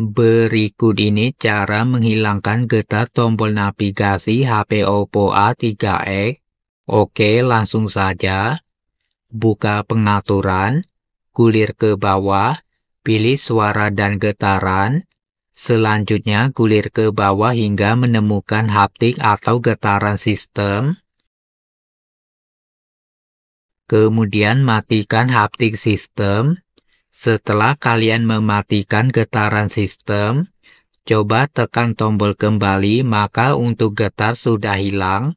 Berikut ini cara menghilangkan getar tombol navigasi HP Oppo A3e. Oke, langsung saja. Buka pengaturan, gulir ke bawah, pilih suara dan getaran. Selanjutnya gulir ke bawah hingga menemukan haptik atau getaran sistem. Kemudian matikan haptik sistem setelah kalian mematikan getaran sistem, coba tekan tombol kembali maka untuk getar sudah hilang